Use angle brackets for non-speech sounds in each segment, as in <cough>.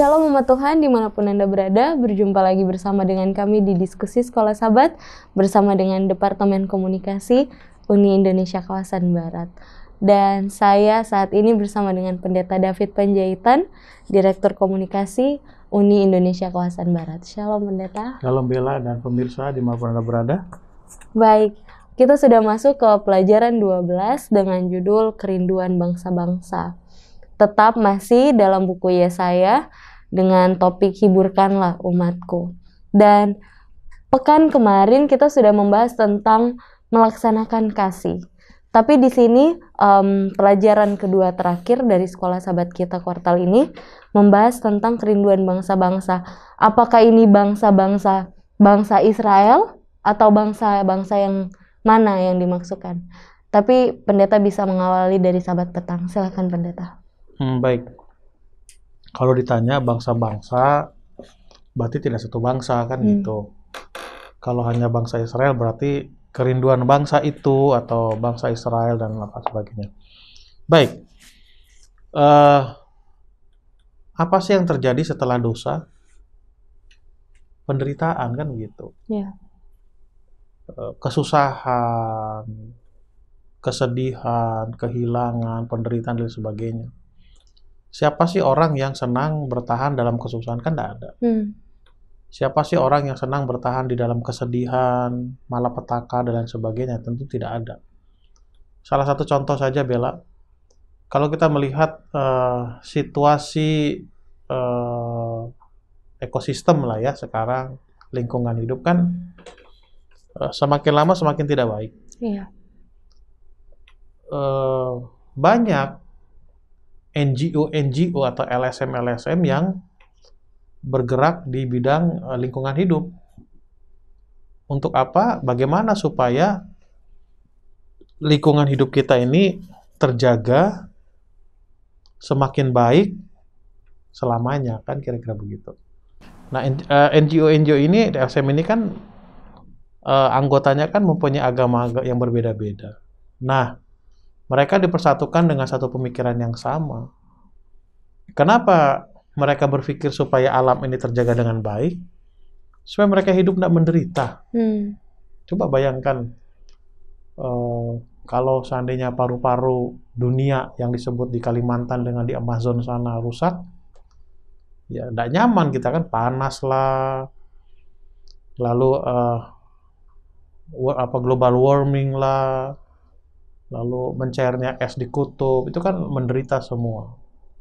Shalom umat Tuhan dimanapun Anda berada, berjumpa lagi bersama dengan kami di Diskusi Sekolah Sabat bersama dengan Departemen Komunikasi Uni Indonesia Kawasan Barat. Dan saya saat ini bersama dengan Pendeta David Panjaitan, Direktur Komunikasi Uni Indonesia Kawasan Barat. Shalom Pendeta. Shalom Bella dan pemirsa dimanapun Anda berada. Baik, kita sudah masuk ke pelajaran 12 dengan judul Kerinduan Bangsa-Bangsa tetap masih dalam buku Yesaya dengan topik hiburkanlah umatku. Dan pekan kemarin kita sudah membahas tentang melaksanakan kasih. Tapi di sini um, pelajaran kedua terakhir dari sekolah sahabat kita kuartal ini membahas tentang kerinduan bangsa-bangsa. Apakah ini bangsa-bangsa bangsa Israel atau bangsa-bangsa yang mana yang dimaksudkan? Tapi pendeta bisa mengawali dari sahabat petang. silahkan pendeta. Hmm, baik. Kalau ditanya bangsa-bangsa, berarti tidak satu bangsa kan hmm. gitu. Kalau hanya bangsa Israel berarti kerinduan bangsa itu atau bangsa Israel dan lain sebagainya. Baik. Uh, apa sih yang terjadi setelah dosa? Penderitaan kan gitu Yeah. Ya. Uh, kesusahan, kesedihan, kehilangan, penderitaan dan sebagainya. Siapa sih orang yang senang bertahan dalam kesusahan? Kan tidak ada. Hmm. Siapa sih orang yang senang bertahan di dalam kesedihan, malapetaka, dan lain sebagainya? Tentu tidak ada. Salah satu contoh saja, Bella. Kalau kita melihat uh, situasi uh, ekosistem lah ya sekarang, lingkungan hidup kan uh, semakin lama semakin tidak baik. Iya. Uh, banyak NGO-NGO atau LSM-LSM yang bergerak di bidang eh, lingkungan hidup. Untuk apa? Bagaimana supaya lingkungan hidup kita ini terjaga semakin baik selamanya kan kira-kira begitu. Nah NGO-NGO eh, ini LSM ini kan eh, anggotanya kan mempunyai agama yang berbeda-beda. Nah mereka dipersatukan dengan satu pemikiran yang sama. Kenapa mereka berpikir supaya alam ini terjaga dengan baik? Supaya mereka hidup tidak menderita. Hmm. Coba bayangkan uh, kalau seandainya paru-paru dunia yang disebut di Kalimantan dengan di Amazon sana rusak, ya tidak nyaman kita kan panas lah, lalu uh, apa global warming lah, lalu mencairnya es di kutub, itu kan menderita semua.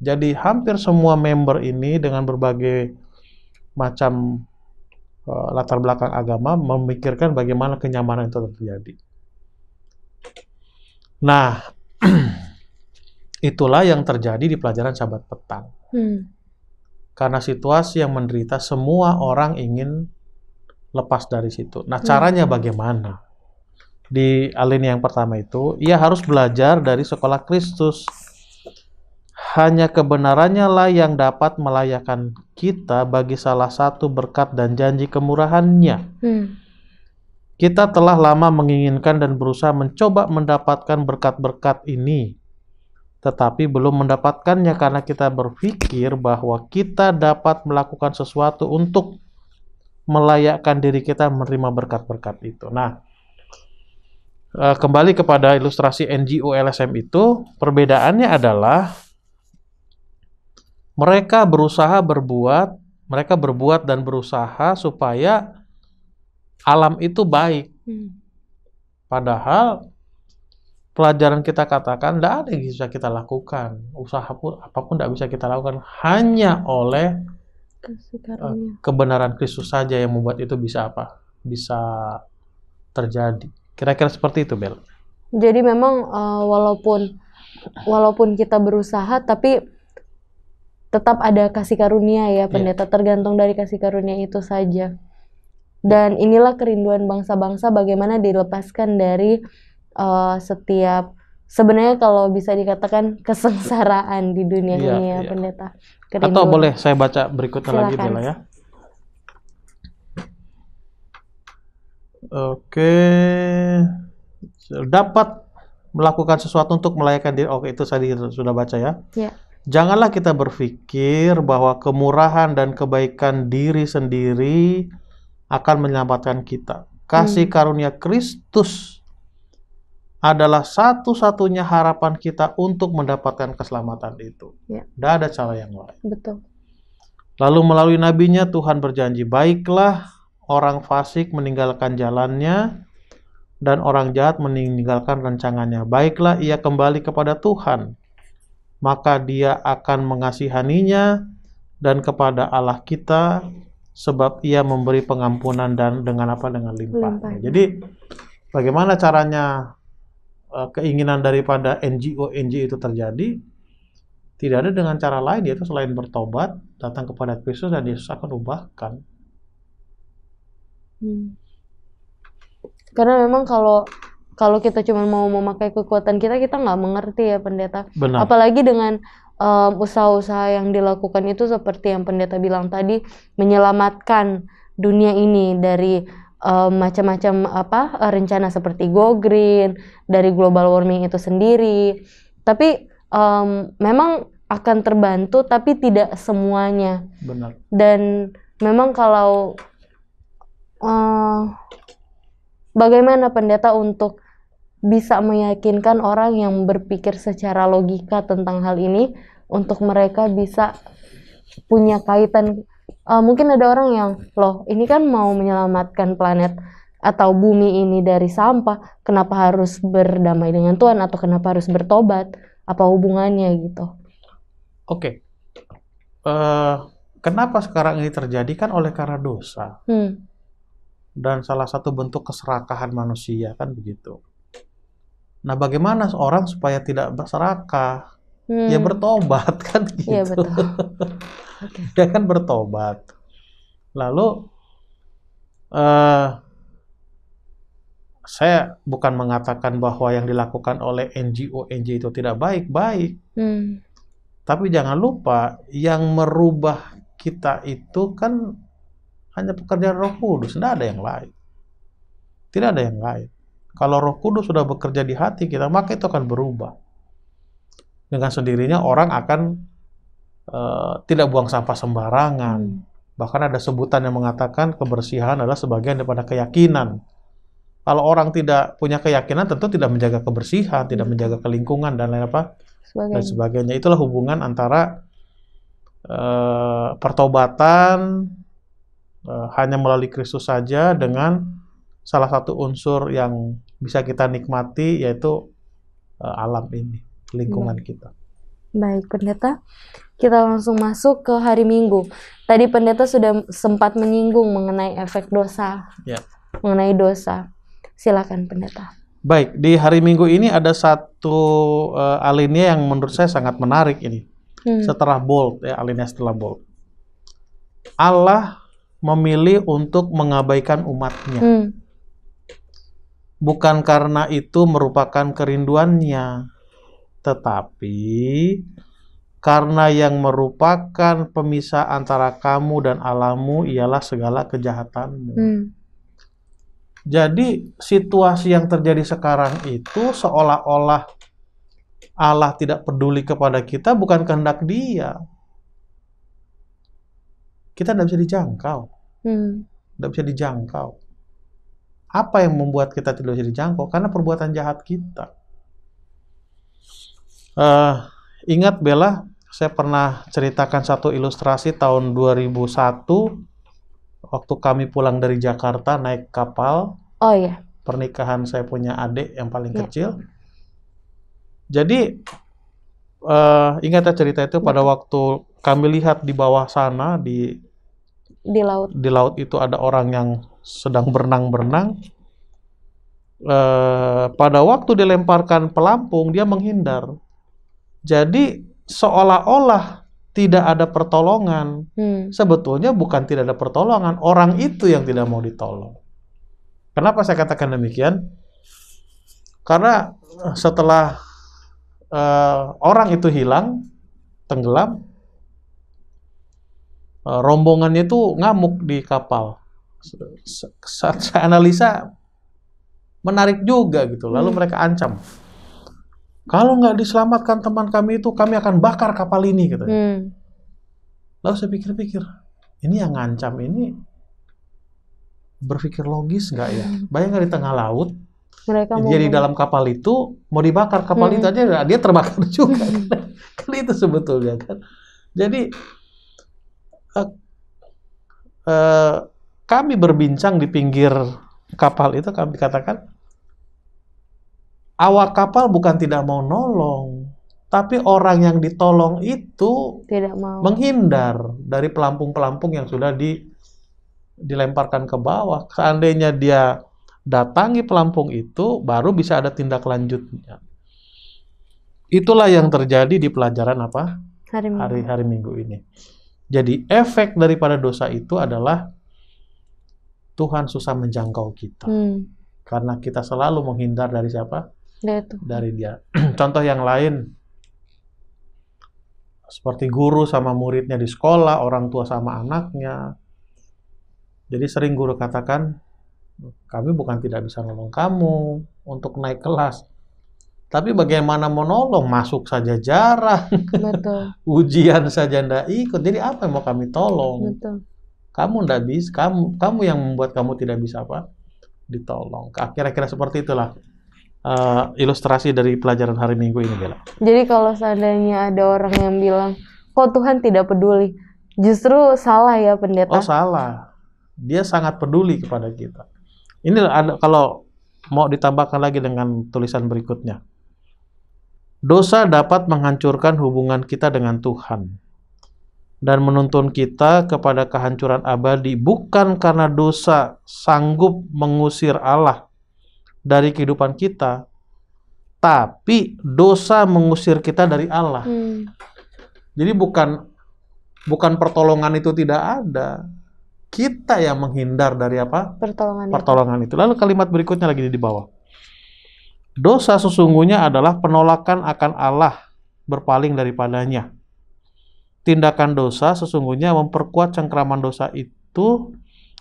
Jadi hampir semua member ini dengan berbagai macam uh, latar belakang agama memikirkan bagaimana kenyamanan itu terjadi. Nah, <clears throat> itulah yang terjadi di pelajaran sahabat petang. Hmm. Karena situasi yang menderita semua orang ingin lepas dari situ. Nah, caranya hmm. bagaimana? di alinea yang pertama itu, ia harus belajar dari sekolah Kristus. Hanya kebenarannya lah yang dapat melayakan kita bagi salah satu berkat dan janji kemurahannya. Hmm. Kita telah lama menginginkan dan berusaha mencoba mendapatkan berkat-berkat ini, tetapi belum mendapatkannya karena kita berpikir bahwa kita dapat melakukan sesuatu untuk melayakkan diri kita menerima berkat-berkat itu. Nah, Eh, kembali kepada ilustrasi NGO LSM itu, perbedaannya adalah mereka berusaha berbuat, mereka berbuat dan berusaha supaya alam itu baik. Hmm. Padahal pelajaran kita katakan tidak ada yang bisa kita lakukan, usaha pun apapun tidak bisa kita lakukan hanya oleh eh, kebenaran Kristus saja yang membuat itu bisa apa? Bisa terjadi. Kira-kira seperti itu, Bel. Jadi memang uh, walaupun walaupun kita berusaha tapi tetap ada kasih karunia ya iya. pendeta yeah. tergantung dari kasih karunia itu saja. Dan inilah kerinduan bangsa-bangsa bagaimana dilepaskan dari uh, setiap sebenarnya kalau bisa dikatakan <laughs> kesengsaraan di dunia yeah, ini ya yeah. pendeta. Kerinduan. Atau boleh saya baca berikutnya Silakan. lagi Bella ya. Oke. Dapat melakukan sesuatu untuk melayakan diri. Oke, itu saya sudah baca ya. Yeah. Janganlah kita berpikir bahwa kemurahan dan kebaikan diri sendiri akan menyelamatkan kita. Kasih hmm. karunia Kristus adalah satu-satunya harapan kita untuk mendapatkan keselamatan itu. Ya. Tidak ada cara yang lain. Betul. Lalu melalui nabinya Tuhan berjanji, baiklah orang fasik meninggalkan jalannya, dan orang jahat meninggalkan rencangannya. Baiklah ia kembali kepada Tuhan, maka dia akan mengasihaninya dan kepada Allah kita, sebab ia memberi pengampunan dan dengan apa? Dengan limpah. limpah. Jadi bagaimana caranya eh, keinginan daripada NGO-NGO itu terjadi? Tidak ada dengan cara lain yaitu selain bertobat, datang kepada Kristus dan Yesus akan ubahkan. Hmm. Karena memang kalau kalau kita cuma mau memakai kekuatan kita, kita nggak mengerti ya pendeta. Benar. Apalagi dengan um, usaha-usaha yang dilakukan itu seperti yang pendeta bilang tadi, menyelamatkan dunia ini dari um, macam-macam apa rencana seperti go green, dari global warming itu sendiri. Tapi um, memang akan terbantu, tapi tidak semuanya. Benar. Dan memang kalau Eh, bagaimana pendeta untuk bisa meyakinkan orang yang berpikir secara logika tentang hal ini untuk mereka bisa punya kaitan uh, mungkin ada orang yang loh ini kan mau menyelamatkan planet atau bumi ini dari sampah kenapa harus berdamai dengan Tuhan atau kenapa harus bertobat apa hubungannya gitu oke okay. uh, eh, kenapa sekarang ini terjadi kan oleh karena dosa hmm dan salah satu bentuk keserakahan manusia kan begitu. Nah, bagaimana seorang supaya tidak berserakah? Ya hmm. Ya bertobat <laughs> kan iya, gitu. Ya, betul. <laughs> okay. ya kan bertobat. Lalu uh, saya bukan mengatakan bahwa yang dilakukan oleh NGO NGO itu tidak baik-baik. Hmm. Tapi jangan lupa yang merubah kita itu kan hanya pekerjaan Roh Kudus, tidak ada yang lain. Tidak ada yang lain. Kalau Roh Kudus sudah bekerja di hati kita, maka itu akan berubah. Dengan sendirinya orang akan uh, tidak buang sampah sembarangan. Bahkan ada sebutan yang mengatakan kebersihan adalah sebagian daripada keyakinan. Kalau orang tidak punya keyakinan, tentu tidak menjaga kebersihan, tidak hmm. menjaga kelingkungan dan lain apa sebagainya. dan sebagainya. Itulah hubungan antara uh, pertobatan Eh, hanya melalui Kristus saja dengan salah satu unsur yang bisa kita nikmati yaitu eh, alam ini, lingkungan Baik. kita. Baik, pendeta. Kita langsung masuk ke hari Minggu. Tadi pendeta sudah sempat menyinggung mengenai efek dosa. Ya. Mengenai dosa. Silakan pendeta. Baik, di hari Minggu ini ada satu uh, alinea yang menurut saya sangat menarik ini. Hmm. Setelah bold ya, alinea setelah bold. Allah memilih untuk mengabaikan umatnya. Hmm. Bukan karena itu merupakan kerinduannya, tetapi karena yang merupakan pemisah antara kamu dan alamu ialah segala kejahatanmu. Hmm. Jadi situasi yang terjadi sekarang itu seolah-olah Allah tidak peduli kepada kita bukan kehendak dia, kita tidak bisa dijangkau. Hmm. Tidak bisa dijangkau. Apa yang membuat kita tidak bisa dijangkau? Karena perbuatan jahat kita. Uh, ingat Bella, saya pernah ceritakan satu ilustrasi tahun 2001 waktu kami pulang dari Jakarta naik kapal. Oh iya. Pernikahan saya punya adik yang paling yeah. kecil. Jadi uh, eh, ingat ya cerita itu pada iya. waktu kami lihat di bawah sana di di laut. Di laut itu ada orang yang sedang berenang-berenang. E, pada waktu dilemparkan pelampung, dia menghindar. Jadi seolah-olah tidak ada pertolongan. Hmm. Sebetulnya bukan tidak ada pertolongan, orang itu yang tidak mau ditolong. Kenapa saya katakan demikian? Karena eh, setelah uh, orang itu hilang, tenggelam, Eh, rombongannya itu ngamuk di kapal. Saat saya analisa menarik juga gitu. Lalu hmm. mereka ancam, kalau nggak diselamatkan teman kami itu kami akan bakar kapal ini gitu. Hmm. Lalu saya pikir-pikir, ini yang ngancam ini berpikir logis nggak ya? Hmm. Bayangkan di tengah laut, mereka dia di dalam kapal itu mau dibakar kapal hmm. itu aja dia terbakar <laughs> juga kan? kan itu sebetulnya kan. Jadi Eh, kami berbincang di pinggir kapal itu kami katakan awak kapal bukan tidak mau nolong, tapi orang yang ditolong itu tidak mau menghindar dari pelampung-pelampung yang sudah di dilemparkan ke bawah. Seandainya dia datangi pelampung itu, baru bisa ada tindak lanjutnya. Itulah yang terjadi di pelajaran apa hari hari, hari minggu ini. Jadi efek daripada dosa itu adalah Tuhan susah menjangkau kita. Hmm. Karena kita selalu menghindar dari siapa? Dari, itu. dari dia. <clears throat> Contoh yang lain seperti guru sama muridnya di sekolah, orang tua sama anaknya. Jadi sering guru katakan, kami bukan tidak bisa nolong kamu untuk naik kelas, tapi bagaimana menolong? Masuk saja jarang. Betul. <laughs> Ujian saja ndak ikut. Jadi apa yang mau kami tolong? Betul. Kamu ndak bisa, kamu kamu yang membuat kamu tidak bisa apa? Ditolong. Kira-kira seperti itulah uh, ilustrasi dari pelajaran hari Minggu ini, Bella. Jadi kalau seandainya ada orang yang bilang, kok Tuhan tidak peduli? Justru salah ya pendeta. Oh salah. Dia sangat peduli kepada kita. Ini ada, kalau mau ditambahkan lagi dengan tulisan berikutnya. Dosa dapat menghancurkan hubungan kita dengan Tuhan dan menuntun kita kepada kehancuran abadi bukan karena dosa sanggup mengusir Allah dari kehidupan kita, tapi dosa mengusir kita dari Allah. Hmm. Jadi bukan bukan pertolongan itu tidak ada. Kita yang menghindar dari apa? Pertolongan. Pertolongan itu. Lalu kalimat berikutnya lagi di bawah. Dosa sesungguhnya adalah penolakan akan Allah, berpaling daripadanya. Tindakan dosa sesungguhnya memperkuat cengkraman dosa itu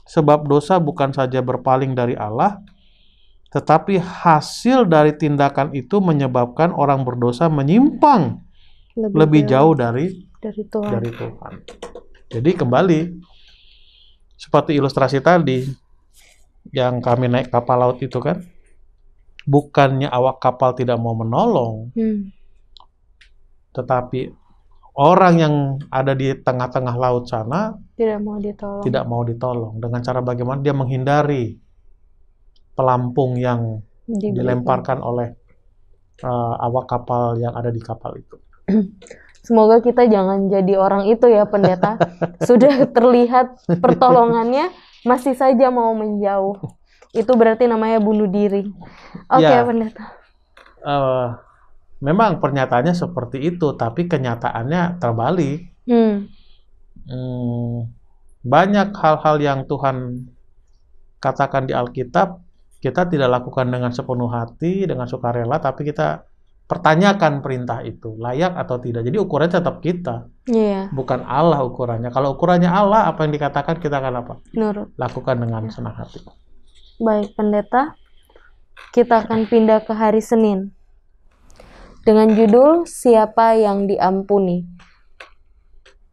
sebab dosa bukan saja berpaling dari Allah, tetapi hasil dari tindakan itu menyebabkan orang berdosa menyimpang lebih, lebih jauh, jauh dari dari Tuhan. dari Tuhan. Jadi kembali seperti ilustrasi tadi yang kami naik kapal laut itu kan, bukannya awak kapal tidak mau menolong, hmm. tetapi orang yang ada di tengah-tengah laut sana tidak mau ditolong. Tidak mau ditolong dengan cara bagaimana dia menghindari pelampung yang dilemparkan oleh uh, awak kapal yang ada di kapal itu. <clears throat> Semoga kita jangan jadi orang itu ya pendeta. <laughs> Sudah terlihat pertolongannya masih saja mau menjauh itu berarti namanya bunuh diri. Oke, okay, ya. pendeta. Uh, eh, memang pernyataannya seperti itu, tapi kenyataannya terbalik. Hmm. Hmm, banyak hal-hal yang Tuhan katakan di Alkitab kita tidak lakukan dengan sepenuh hati, dengan sukarela, tapi kita pertanyakan perintah itu layak atau tidak. Jadi ukurannya tetap kita, yeah. bukan Allah ukurannya. Kalau ukurannya Allah, apa yang dikatakan kita akan apa? Nurut. Lakukan dengan senang hati. Baik, pendeta. Kita akan pindah ke hari Senin. Dengan judul Siapa yang diampuni.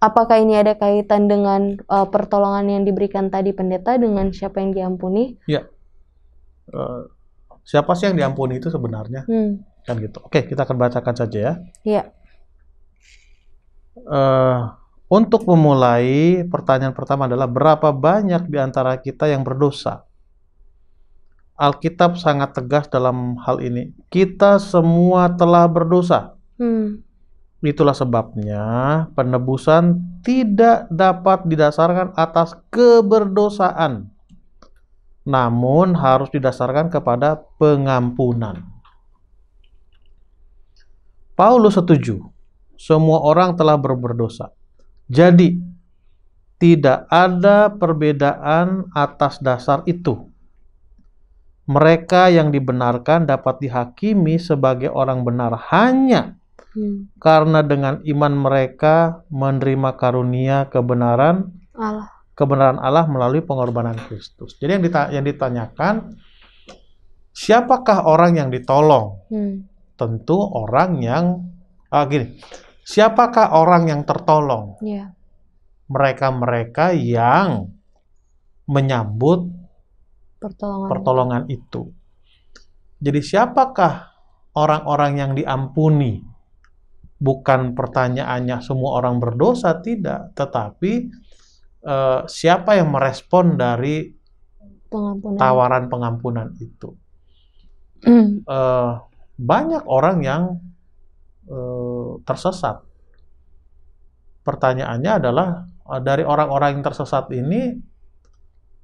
Apakah ini ada kaitan dengan uh, pertolongan yang diberikan tadi pendeta dengan siapa yang diampuni? Ya. Uh, siapa sih yang diampuni itu sebenarnya? Hmm. Kan gitu. Oke, kita akan bacakan saja ya. Iya. Uh, untuk memulai, pertanyaan pertama adalah berapa banyak di antara kita yang berdosa? Alkitab sangat tegas dalam hal ini. Kita semua telah berdosa. Hmm. Itulah sebabnya penebusan tidak dapat didasarkan atas keberdosaan, namun harus didasarkan kepada pengampunan. Paulus setuju, semua orang telah berberdosa. Jadi, tidak ada perbedaan atas dasar itu mereka yang dibenarkan dapat dihakimi sebagai orang benar hanya hmm. karena dengan iman mereka menerima karunia kebenaran Allah. kebenaran Allah melalui pengorbanan Kristus. Jadi yang, dita yang ditanyakan siapakah orang yang ditolong? Hmm. Tentu orang yang ah, gini. Siapakah orang yang tertolong? Ya. Mereka-mereka yang menyambut pertolongan, pertolongan itu. Jadi siapakah orang-orang yang diampuni? Bukan pertanyaannya semua orang berdosa tidak, tetapi uh, siapa yang merespon dari pengampunan. tawaran pengampunan itu? Mm. <clears throat> banyak orang yang uh, tersesat. Pertanyaannya adalah dari orang-orang yang tersesat ini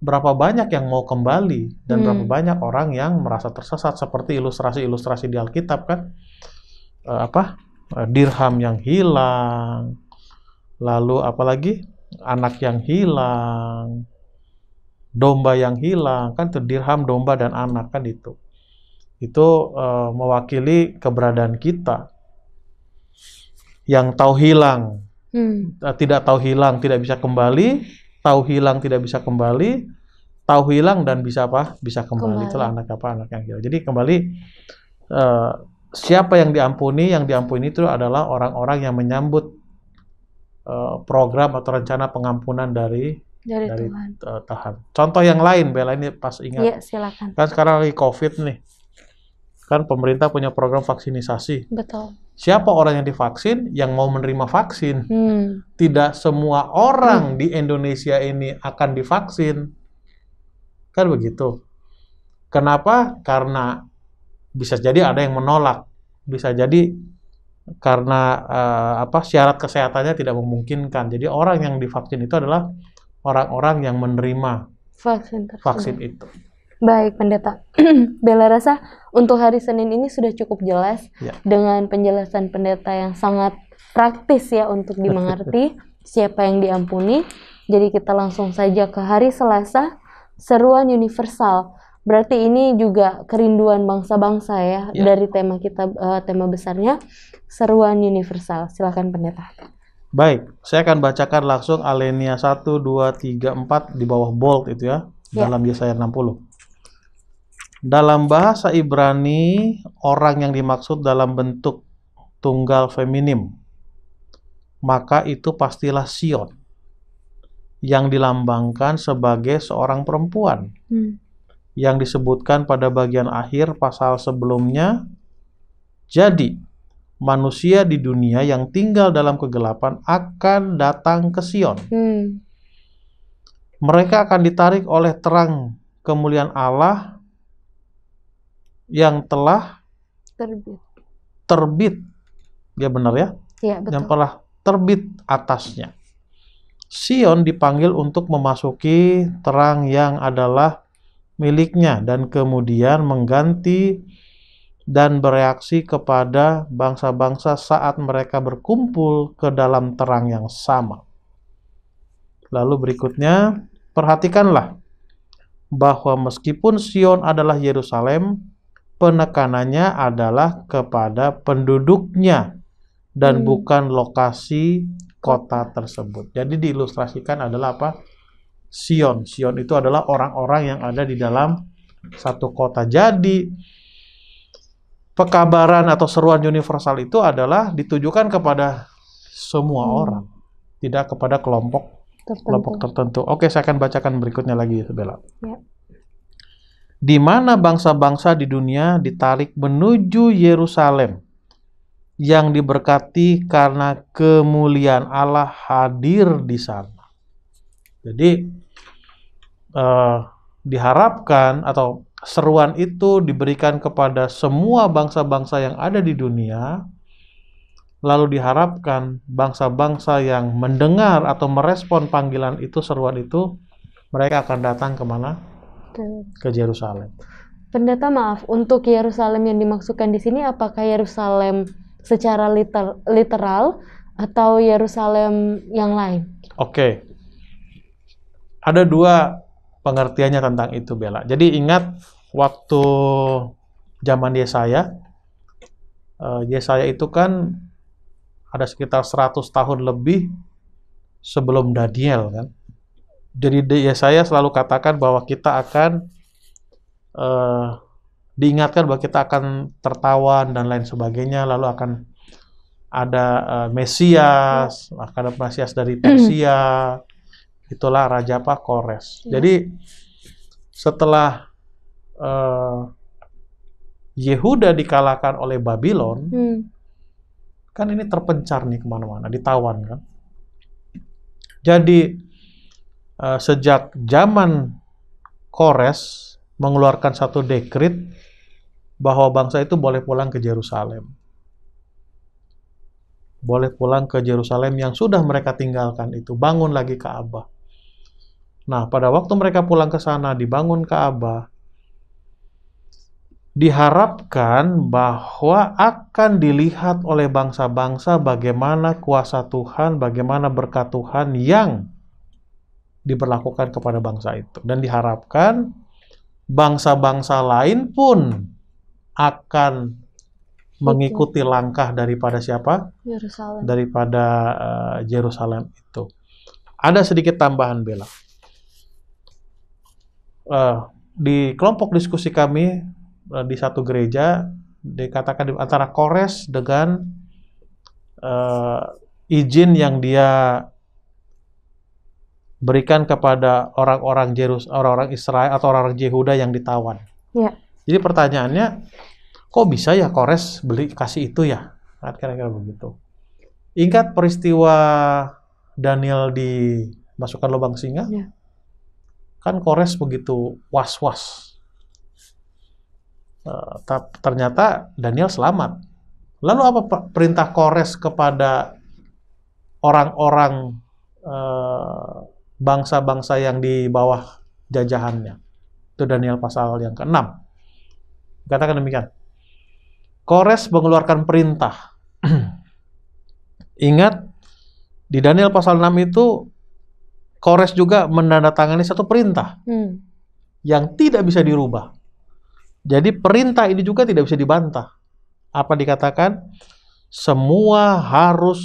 berapa banyak yang mau kembali dan hmm. berapa banyak orang yang merasa tersesat seperti ilustrasi-ilustrasi di Alkitab kan e, apa e, dirham yang hilang lalu apalagi anak yang hilang domba yang hilang kan itu dirham domba dan anak kan itu itu e, mewakili keberadaan kita yang tahu hilang hmm. tidak tahu hilang tidak bisa kembali tahu hilang tidak bisa kembali, tahu hilang dan bisa apa? Bisa kembali. kembali. Itulah anak apa anak yang hilang. Jadi kembali uh, siapa yang diampuni? Yang diampuni itu adalah orang-orang yang menyambut uh, program atau rencana pengampunan dari dari, dari Tuhan. Uh, Contoh yang lain, Bella ini pas ingat. Iya, silakan. Kan sekarang lagi COVID nih. Kan pemerintah punya program vaksinisasi. Betul siapa orang yang divaksin yang mau menerima vaksin. Hmm. Tidak semua orang hmm. di Indonesia ini akan divaksin. Kan begitu. Kenapa? Karena bisa jadi ada yang menolak, bisa jadi karena uh, apa syarat kesehatannya tidak memungkinkan. Jadi orang yang divaksin itu adalah orang-orang yang menerima vaksin, vaksin itu. Baik, pendeta. <clears throat> Bella rasa untuk hari Senin ini sudah cukup jelas ya. dengan penjelasan pendeta yang sangat praktis ya untuk dimengerti <laughs> siapa yang diampuni. Jadi kita langsung saja ke hari Selasa, seruan universal. Berarti ini juga kerinduan bangsa-bangsa ya, ya dari tema kita uh, tema besarnya seruan universal. Silakan pendeta. Baik, saya akan bacakan langsung Alenia 1 2 3 4 di bawah bold itu ya, ya. dalam Yesaya 60. Dalam bahasa Ibrani, orang yang dimaksud dalam bentuk tunggal feminim, maka itu pastilah Sion yang dilambangkan sebagai seorang perempuan hmm. yang disebutkan pada bagian akhir pasal sebelumnya. Jadi, manusia di dunia yang tinggal dalam kegelapan akan datang ke Sion. Hmm. Mereka akan ditarik oleh terang kemuliaan Allah yang telah terbit. Terbit. Ya benar ya? Iya, betul. Yang telah terbit atasnya. Sion dipanggil untuk memasuki terang yang adalah miliknya dan kemudian mengganti dan bereaksi kepada bangsa-bangsa saat mereka berkumpul ke dalam terang yang sama. Lalu berikutnya, perhatikanlah bahwa meskipun Sion adalah Yerusalem, penekanannya adalah kepada penduduknya dan hmm. bukan lokasi kota tersebut. Jadi diilustrasikan adalah apa? Sion. Sion itu adalah orang-orang yang ada di dalam satu kota. Jadi pekabaran atau seruan universal itu adalah ditujukan kepada semua hmm. orang, tidak kepada kelompok tertentu. kelompok tertentu. Oke, saya akan bacakan berikutnya lagi, Bella. Ya di mana bangsa-bangsa di dunia ditarik menuju Yerusalem yang diberkati karena kemuliaan Allah hadir di sana. Jadi eh, diharapkan atau seruan itu diberikan kepada semua bangsa-bangsa yang ada di dunia lalu diharapkan bangsa-bangsa yang mendengar atau merespon panggilan itu seruan itu mereka akan datang kemana? ke Yerusalem. Pendeta maaf, untuk Yerusalem yang dimaksudkan di sini apakah Yerusalem secara liter literal atau Yerusalem yang lain? Oke. Ada dua pengertiannya tentang itu Bella. Jadi ingat waktu zaman Yesaya eh, Yesaya itu kan ada sekitar 100 tahun lebih sebelum Daniel kan. Jadi ya saya selalu katakan bahwa kita akan uh, diingatkan bahwa kita akan tertawan dan lain sebagainya, lalu akan ada uh, Mesias, ya. akan ada Mesias dari Persia, itulah Raja Pak Kores. Ya. Jadi setelah uh, Yehuda dikalahkan oleh Babylon, hmm. kan ini terpencar nih kemana-mana, ditawan kan. Jadi Eh, sejak zaman Kores mengeluarkan satu dekrit bahwa bangsa itu boleh pulang ke Jerusalem. Boleh pulang ke Jerusalem yang sudah mereka tinggalkan itu, bangun lagi Ka'bah. Nah, pada waktu mereka pulang ke sana dibangun Ka'bah, diharapkan bahwa akan dilihat oleh bangsa-bangsa bagaimana kuasa Tuhan, bagaimana berkat Tuhan yang diberlakukan kepada bangsa itu dan diharapkan bangsa-bangsa lain pun akan mengikuti langkah daripada siapa? Yerusalem. Daripada uh, Yerusalem itu. Ada sedikit tambahan bela. Uh, eh, di kelompok diskusi kami uh, di satu gereja dikatakan di antara Kores dengan uh, izin yang dia berikan kepada orang-orang Jerus orang-orang Israel atau orang-orang Yehuda yang ditawan. Ya. Jadi pertanyaannya kok bisa ya Kores beli kasih itu ya? Nah, kira-kira begitu. Ingat peristiwa Daniel dimasukkan lubang singa? Ya. Kan Kores begitu was-was. Uh, ternyata Daniel selamat. Lalu apa perintah Kores kepada orang-orang bangsa-bangsa yang di bawah jajahannya. Itu Daniel pasal yang ke-6. Katakan demikian. Kores mengeluarkan perintah. <clears throat> Ingat, di Daniel pasal 6 itu Kores juga menandatangani satu perintah hmm. yang tidak bisa dirubah. Jadi perintah ini juga tidak bisa dibantah. Apa dikatakan? Semua harus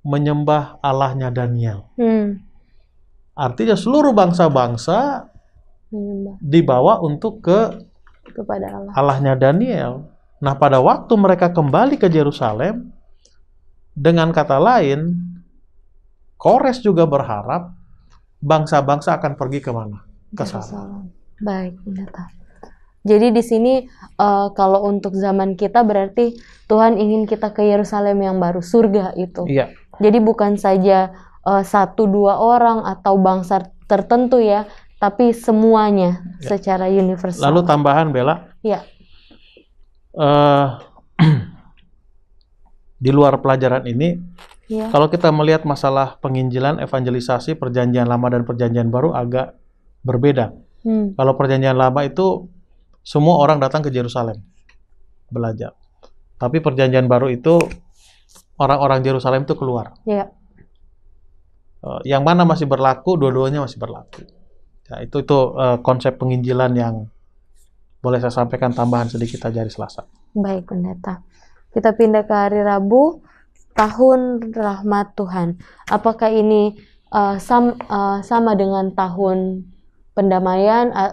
menyembah Allahnya Daniel. Hmm. Artinya seluruh bangsa-bangsa dibawa untuk ke kepada Allah. Allahnya Daniel. Nah, pada waktu mereka kembali ke Yerusalem, dengan kata lain, Kores juga berharap bangsa-bangsa akan pergi kemana? Ke sana. Baik, Jadi di sini uh, kalau untuk zaman kita berarti Tuhan ingin kita ke Yerusalem yang baru, surga itu. Iya. Jadi bukan saja uh, satu dua orang atau bangsa tertentu ya, tapi semuanya ya. secara universal. Lalu tambahan Bella? Ya. Uh, <clears throat> di luar pelajaran ini, ya. kalau kita melihat masalah penginjilan, evangelisasi, perjanjian lama dan perjanjian baru agak berbeda. Hmm. Kalau perjanjian lama itu semua orang datang ke Yerusalem belajar, tapi perjanjian baru itu orang-orang Yerusalem itu keluar. Ya. Eh, yang mana masih berlaku, dua-duanya masih berlaku. Ya, itu itu uh, konsep penginjilan yang boleh saya sampaikan tambahan sedikit aja hari Selasa. Baik, pendeta. Kita pindah ke hari Rabu, tahun rahmat Tuhan. Apakah ini uh, sam, uh, sama dengan tahun pendamaian, uh,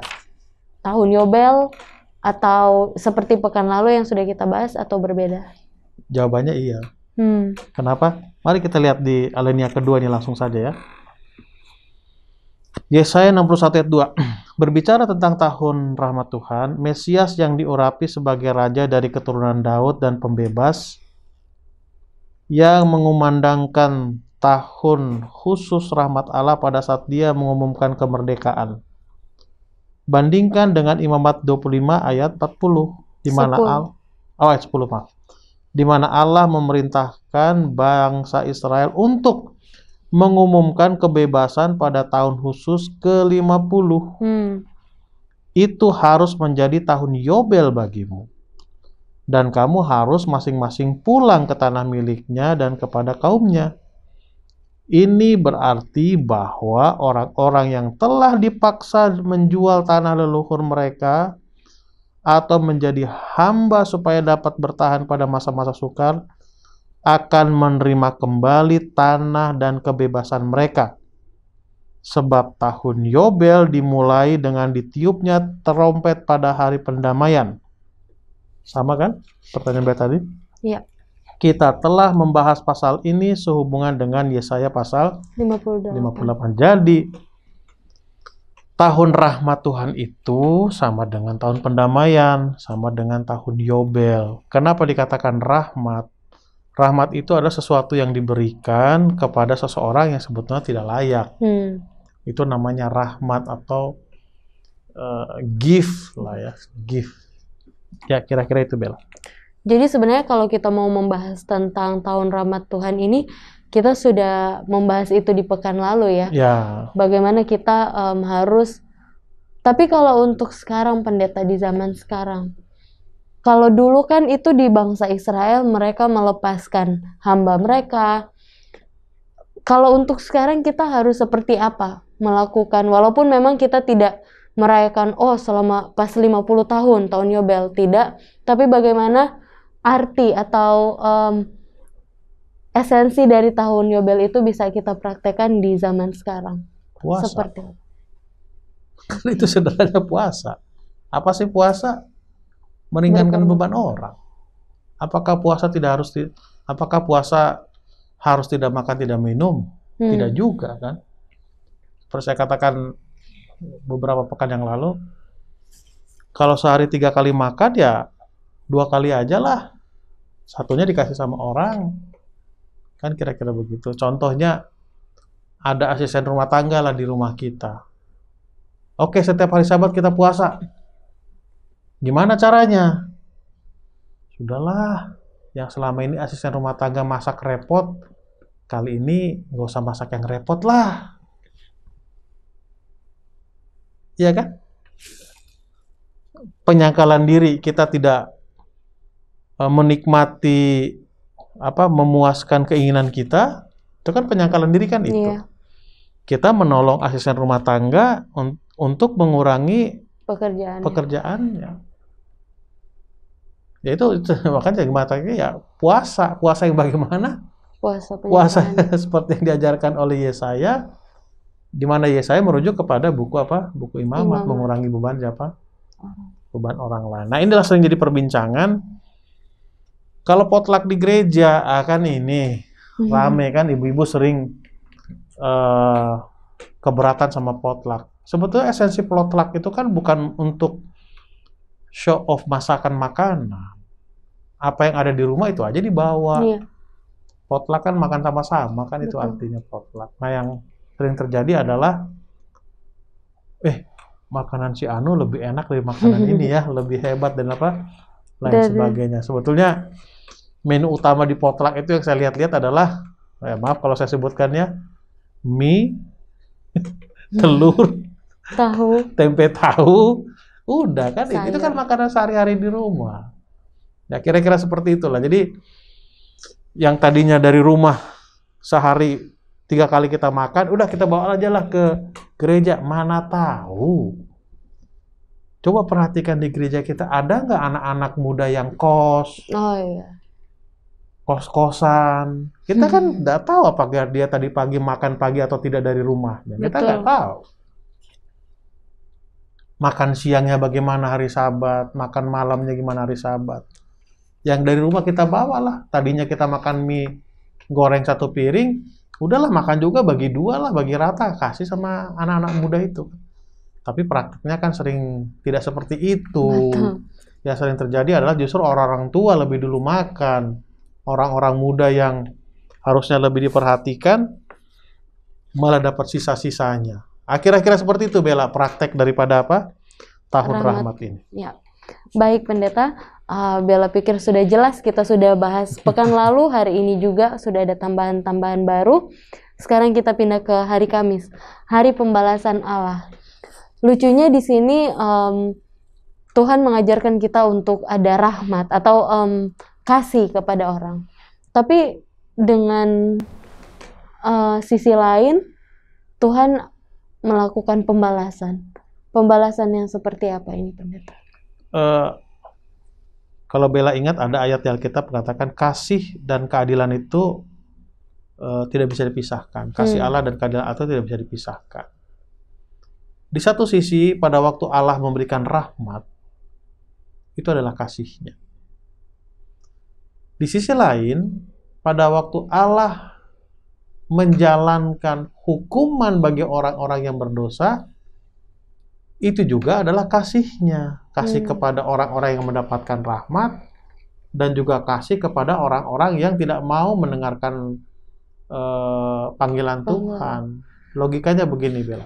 tahun Yobel, atau seperti pekan lalu yang sudah kita bahas, atau berbeda? Jawabannya iya. Hmm. Kenapa? Mari kita lihat di alinea kedua ini langsung saja ya. Yesaya 61 ayat 2 <clears throat> berbicara tentang tahun rahmat Tuhan, Mesias yang diurapi sebagai raja dari keturunan Daud dan pembebas yang mengumandangkan tahun khusus rahmat Allah pada saat dia mengumumkan kemerdekaan. Bandingkan dengan Imamat 25 ayat 40 di mana Al oh ayat 10 maaf di mana Allah memerintahkan bangsa Israel untuk mengumumkan kebebasan pada tahun khusus ke-50. Hmm. Itu harus menjadi tahun Yobel bagimu. Dan kamu harus masing-masing pulang ke tanah miliknya dan kepada kaumnya. Ini berarti bahwa orang-orang yang telah dipaksa menjual tanah leluhur mereka atau menjadi hamba supaya dapat bertahan pada masa-masa sukar akan menerima kembali tanah dan kebebasan mereka. Sebab tahun Yobel dimulai dengan ditiupnya terompet pada hari pendamaian. Sama kan pertanyaan saya tadi? Iya. Kita telah membahas pasal ini sehubungan dengan Yesaya pasal 58. 58. Jadi tahun rahmat Tuhan itu sama dengan tahun pendamaian, sama dengan tahun Yobel. Kenapa dikatakan rahmat? Rahmat itu adalah sesuatu yang diberikan kepada seseorang yang sebetulnya tidak layak. Hmm. Itu namanya rahmat atau uh, gift lah ya, gift. Ya kira-kira itu Bella. Jadi sebenarnya kalau kita mau membahas tentang tahun rahmat Tuhan ini, kita sudah membahas itu di pekan lalu ya. ya. Bagaimana kita um, harus tapi kalau untuk sekarang pendeta di zaman sekarang, kalau dulu kan itu di bangsa Israel mereka melepaskan hamba mereka. Kalau untuk sekarang kita harus seperti apa melakukan walaupun memang kita tidak merayakan oh selama pas 50 tahun tahun Yobel tidak, tapi bagaimana arti atau um, esensi dari tahun Yobel itu bisa kita praktekkan di zaman sekarang. Puasa. Seperti Karena itu sederhana puasa. Apa sih puasa? Meringankan Bukan. beban orang. Apakah puasa tidak harus di, apakah puasa harus tidak makan, tidak minum? Hmm. Tidak juga kan? Seperti saya katakan beberapa pekan yang lalu, kalau sehari tiga kali makan ya dua kali aja lah. Satunya dikasih sama orang, Kan kira-kira begitu. Contohnya ada asisten rumah tangga lah di rumah kita. Oke, setiap hari Sabat kita puasa. Gimana caranya? Sudahlah, yang selama ini asisten rumah tangga masak repot, kali ini nggak usah masak yang repot lah. Iya kan? Penyangkalan diri kita tidak eh, menikmati apa memuaskan keinginan kita itu kan penyangkalan diri kan itu yeah. kita menolong asisten rumah tangga un untuk mengurangi pekerjaan pekerjaannya ya itu, itu <laughs> makanya matanya ya puasa puasa yang bagaimana puasa puasa <laughs> seperti yang diajarkan oleh Yesaya di mana Yesaya merujuk kepada buku apa buku imamat, imamat. mengurangi beban siapa beban orang lain nah inilah sering jadi perbincangan kalau potluck di gereja akan ah, ini hmm. rame kan ibu-ibu sering uh, keberatan sama potluck. Sebetulnya esensi potluck itu kan bukan untuk show off masakan makanan. Apa yang ada di rumah itu aja dibawa. Iya. Potluck kan makan sama-sama kan Betul. itu artinya potluck. Nah yang sering terjadi adalah eh makanan si Anu lebih enak dari makanan <laughs> ini ya, lebih hebat dan apa lain dan, sebagainya. Sebetulnya menu utama di potluck itu yang saya lihat-lihat adalah eh, maaf kalau saya sebutkannya mie <laughs> telur tahu tempe tahu udah kan Sayang. itu kan makanan sehari-hari di rumah ya kira-kira seperti itulah jadi yang tadinya dari rumah sehari tiga kali kita makan udah kita bawa aja lah ke gereja mana tahu coba perhatikan di gereja kita ada nggak anak-anak muda yang kos oh iya kos-kosan. Kita kan hmm. kan nggak tahu apakah dia tadi pagi makan pagi atau tidak dari rumah Kita nggak tahu. Makan siangnya bagaimana hari Sabat, makan malamnya gimana hari Sabat. Yang dari rumah kita bawalah. Tadinya kita makan mie goreng satu piring, udahlah makan juga bagi dua lah, bagi rata, kasih sama anak-anak muda itu. Tapi praktiknya kan sering tidak seperti itu. Betul. Yang sering terjadi adalah justru orang-orang tua lebih dulu makan orang-orang muda yang harusnya lebih diperhatikan malah dapat sisa-sisanya. akhir akhir seperti itu Bella praktek daripada apa? Tahun rahmat, rahmat ini. Ya. Baik pendeta, uh, Bella pikir sudah jelas kita sudah bahas pekan <laughs> lalu, hari ini juga sudah ada tambahan-tambahan baru. Sekarang kita pindah ke hari Kamis, hari pembalasan Allah. Lucunya di sini um, Tuhan mengajarkan kita untuk ada rahmat atau um, kasih kepada orang. Tapi dengan uh, sisi lain Tuhan melakukan pembalasan. Pembalasan yang seperti apa ini pendeta? Uh, kalau Bella ingat ada ayat di Alkitab mengatakan kasih dan keadilan itu uh, tidak bisa dipisahkan. Kasih hmm. Allah dan keadilan Allah tidak bisa dipisahkan. Di satu sisi pada waktu Allah memberikan rahmat itu adalah kasihnya. Di sisi lain, pada waktu Allah menjalankan hukuman bagi orang-orang yang berdosa, itu juga adalah kasihnya. Kasih hmm. kepada orang-orang yang mendapatkan rahmat, dan juga kasih kepada orang-orang yang tidak mau mendengarkan uh, panggilan Tuhan. Logikanya begini, Bella.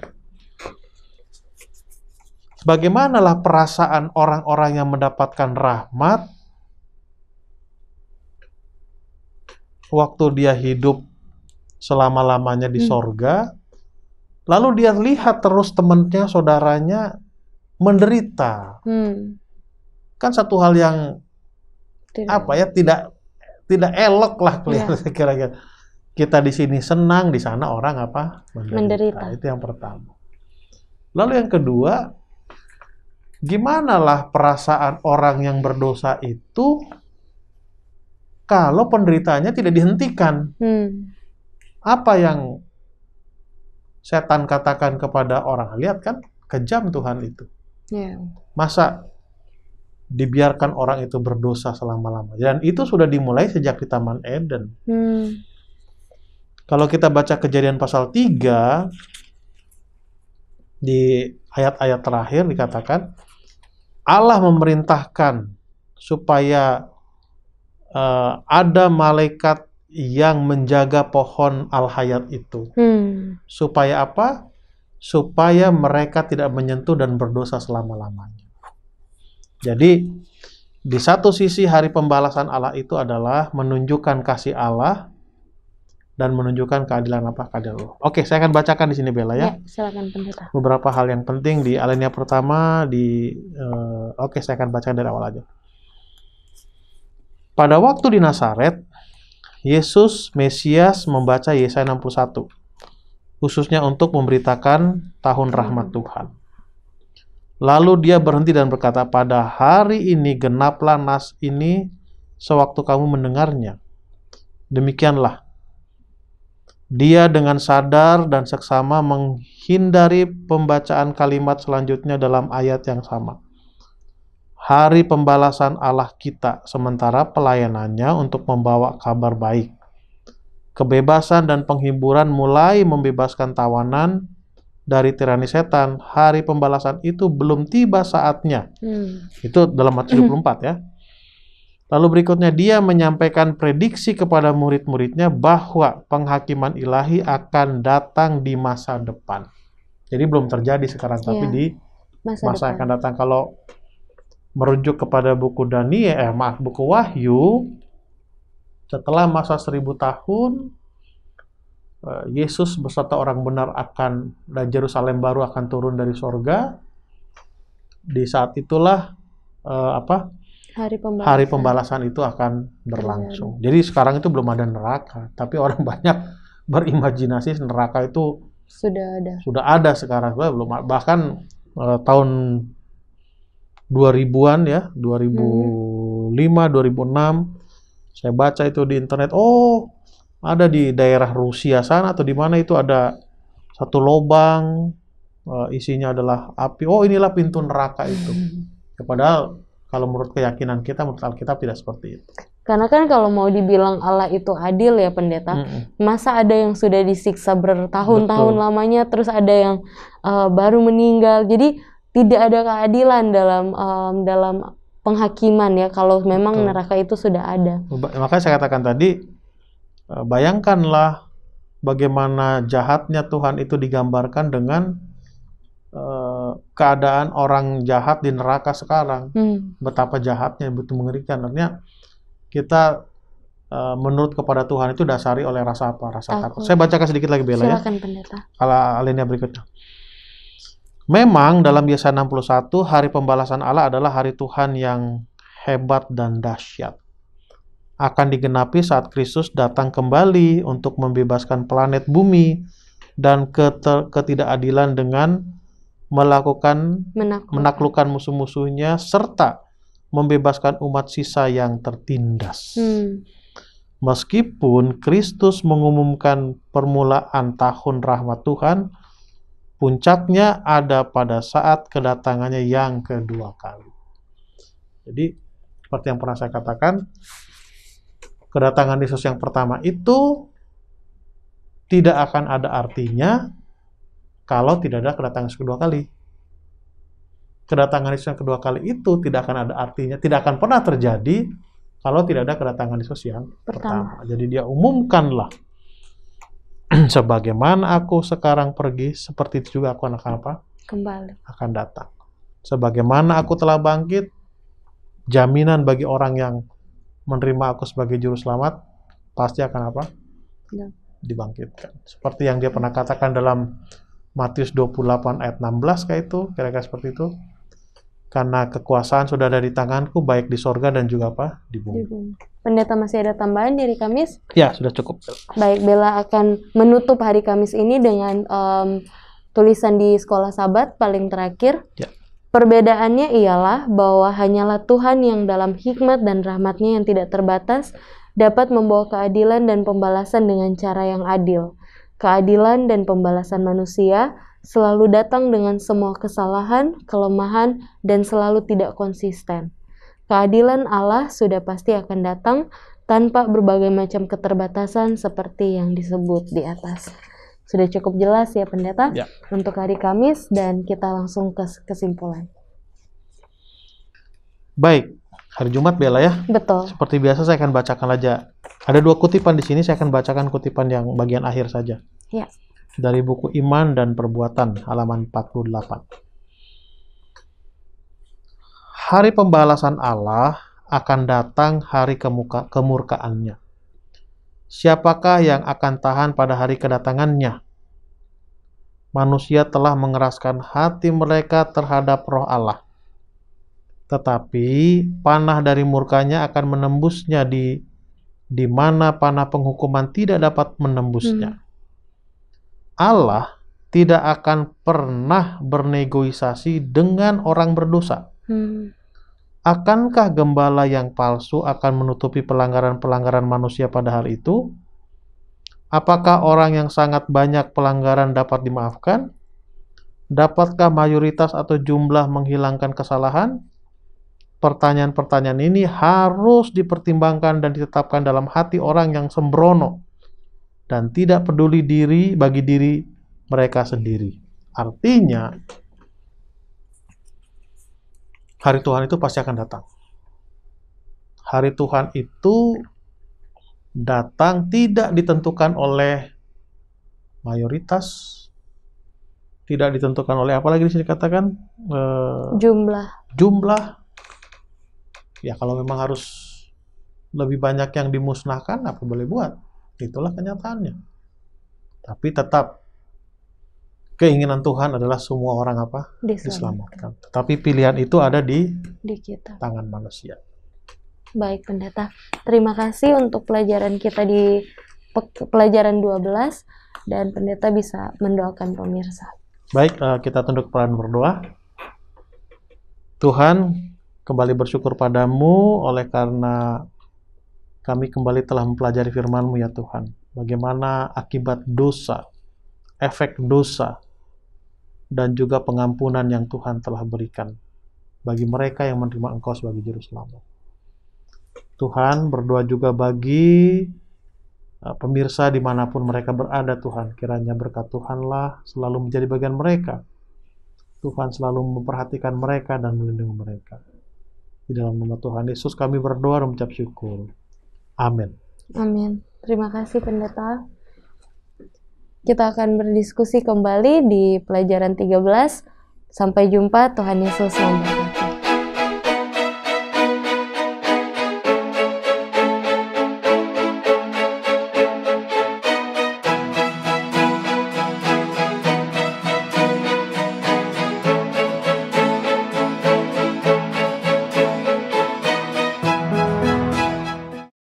Bagaimanalah perasaan orang-orang yang mendapatkan rahmat waktu dia hidup selama-lamanya di hmm. sorga, lalu dia lihat terus temennya, saudaranya menderita. Hmm. Kan satu hal yang tidak. apa ya tidak tidak elok lah iya. kelihatannya <laughs> kira-kira. Kita di sini senang, di sana orang apa menderita. menderita. Itu yang pertama. Lalu yang kedua, gimana lah perasaan orang yang berdosa itu kalau penderitanya tidak dihentikan. Hmm. Apa yang setan katakan kepada orang lihat kan kejam Tuhan itu. Yeah. Masa dibiarkan orang itu berdosa selama-lama. Dan itu sudah dimulai sejak di Taman Eden. Hmm. Kalau kita baca kejadian pasal 3, di ayat-ayat terakhir dikatakan, Allah memerintahkan supaya uh, ada malaikat yang menjaga pohon al-hayat itu. Hmm. Supaya apa? Supaya mereka tidak menyentuh dan berdosa selama-lamanya. Jadi di satu sisi hari pembalasan Allah itu adalah menunjukkan kasih Allah dan menunjukkan keadilan apa keadilan Allah. Oke, saya akan bacakan di sini Bella ya. ya silakan pendeta. Beberapa hal yang penting di alinea pertama di uh, oke saya akan bacakan dari awal aja. Pada waktu di Nasaret, Yesus Mesias membaca Yesaya 61 khususnya untuk memberitakan tahun rahmat Tuhan. Lalu dia berhenti dan berkata, "Pada hari ini genaplah nas ini sewaktu kamu mendengarnya." Demikianlah dia dengan sadar dan seksama menghindari pembacaan kalimat selanjutnya dalam ayat yang sama hari pembalasan Allah kita, sementara pelayanannya untuk membawa kabar baik. Kebebasan dan penghiburan mulai membebaskan tawanan dari tirani setan. Hari pembalasan itu belum tiba saatnya. Hmm. Itu dalam Matius 24 hmm. ya. Lalu berikutnya dia menyampaikan prediksi kepada murid-muridnya bahwa penghakiman ilahi akan datang di masa depan. Jadi belum terjadi sekarang tapi ya, di masa, masa akan datang kalau merujuk kepada buku Daniel, eh, maaf buku Wahyu, setelah masa seribu tahun, eh, Yesus beserta orang benar akan dan Yerusalem baru akan turun dari sorga. Di saat itulah eh, apa hari pembalasan. hari pembalasan itu akan berlangsung. Iya. Jadi sekarang itu belum ada neraka, tapi orang <laughs> banyak berimajinasi neraka itu sudah ada. Sudah ada sekarang, belum bahkan eh, tahun 2000-an ya, 2005, hmm. 2006. Saya baca itu di internet, oh ada di daerah Rusia sana atau di mana itu ada satu lobang uh, eh, isinya adalah api. Oh inilah pintu neraka itu. Ya, padahal kalau menurut keyakinan kita, menurut Alkitab tidak seperti itu. Karena kan kalau mau dibilang Allah itu adil ya pendeta, mm -mm. masa ada yang sudah disiksa bertahun-tahun lamanya, terus ada yang uh, baru meninggal. Jadi tidak ada keadilan dalam um, dalam penghakiman ya kalau memang Betul. neraka itu sudah ada. Oh, makanya saya katakan tadi e, bayangkanlah bagaimana jahatnya Tuhan itu digambarkan dengan e, keadaan orang jahat di neraka sekarang. Hmm. Betapa jahatnya begitu mengerikan. Artinya kita uh, menurut kepada Tuhan itu dasari oleh rasa apa? Rasa takut. Saya bacakan sedikit lagi bela ya. Silakan, ya. Pendeta. Ala alinea berikutnya. Memang dalam Yesaya 61 hari pembalasan Allah adalah hari Tuhan yang hebat dan dahsyat. Akan digenapi saat Kristus datang kembali untuk membebaskan planet bumi dan ketidakadilan dengan melakukan menaklukkan, menaklukkan musuh-musuhnya serta membebaskan umat sisa yang tertindas. Hmm. Meskipun Kristus mengumumkan permulaan tahun rahmat Tuhan, Puncaknya ada pada saat kedatangannya yang kedua kali. Jadi, seperti yang pernah saya katakan, kedatangan Yesus yang pertama itu tidak akan ada artinya kalau tidak ada kedatangan Yesus kedua kali. Kedatangan Yesus yang kedua kali itu tidak akan ada artinya, tidak akan pernah terjadi kalau tidak ada kedatangan Yesus yang pertama. pertama. Jadi dia umumkanlah <clears throat> sebagaimana aku sekarang pergi, seperti itu juga aku akan apa? Kembali. Akan datang. Sebagaimana aku telah bangkit, jaminan bagi orang yang menerima aku sebagai juru selamat pasti akan apa? Ya. Dibangkitkan. Seperti yang dia pernah katakan dalam Matius 28 ayat 16 kayak itu, kira-kira seperti itu karena kekuasaan sudah ada di tanganku baik di sorga dan juga apa di bumi. Pendeta masih ada tambahan dari Kamis? Ya sudah cukup. Baik Bella akan menutup hari Kamis ini dengan um, tulisan di sekolah Sabat paling terakhir. Ya. Perbedaannya ialah bahwa hanyalah Tuhan yang dalam hikmat dan rahmatnya yang tidak terbatas dapat membawa keadilan dan pembalasan dengan cara yang adil. Keadilan dan pembalasan manusia selalu datang dengan semua kesalahan, kelemahan, dan selalu tidak konsisten. Keadilan Allah sudah pasti akan datang tanpa berbagai macam keterbatasan seperti yang disebut di atas. Sudah cukup jelas ya pendeta ya. untuk hari Kamis dan kita langsung ke kesimpulan. Baik, hari Jumat Bella ya. Betul. Seperti biasa saya akan bacakan aja. Ada dua kutipan di sini, saya akan bacakan kutipan yang bagian akhir saja. Ya dari buku Iman dan Perbuatan halaman 48. Hari pembalasan Allah akan datang hari kemuka, kemurkaannya. Siapakah yang akan tahan pada hari kedatangannya? Manusia telah mengeraskan hati mereka terhadap roh Allah. Tetapi panah dari murkanya akan menembusnya di di mana panah penghukuman tidak dapat menembusnya. Hmm Allah tidak akan pernah bernegosiasi dengan orang berdosa. Hmm. Akankah gembala yang palsu akan menutupi pelanggaran-pelanggaran manusia pada hal itu? Apakah orang yang sangat banyak pelanggaran dapat dimaafkan? Dapatkah mayoritas atau jumlah menghilangkan kesalahan? Pertanyaan-pertanyaan ini harus dipertimbangkan dan ditetapkan dalam hati orang yang sembrono dan tidak peduli diri bagi diri mereka sendiri. Artinya, hari Tuhan itu pasti akan datang. Hari Tuhan itu datang tidak ditentukan oleh mayoritas, tidak ditentukan oleh apalagi di sini katakan eh, jumlah. Jumlah. Ya kalau memang harus lebih banyak yang dimusnahkan apa boleh buat Itulah kenyataannya. Tapi tetap keinginan Tuhan adalah semua orang apa? Diselamatkan. Diselamatkan. Tapi pilihan itu ada di di kita. Tangan manusia. Baik, pendeta. Terima kasih untuk pelajaran kita di pelajaran 12 dan pendeta bisa mendoakan pemirsa. Baik, eh, kita tunduk kepala berdoa. Tuhan, kembali bersyukur padamu oleh karena kami kembali telah mempelajari firman-Mu ya Tuhan. Bagaimana akibat dosa, efek dosa, dan juga pengampunan yang Tuhan telah berikan bagi mereka yang menerima Engkau sebagai Juru Selamat. Tuhan berdoa juga bagi uh, pemirsa dimanapun mereka berada Tuhan. Kiranya berkat Tuhanlah selalu menjadi bagian mereka. Tuhan selalu memperhatikan mereka dan melindungi mereka. Di dalam nama Tuhan Yesus kami berdoa dan mengucap syukur. Amin. Amin. Terima kasih pendeta. Kita akan berdiskusi kembali di pelajaran 13. Sampai jumpa, Tuhan Yesus memberkati.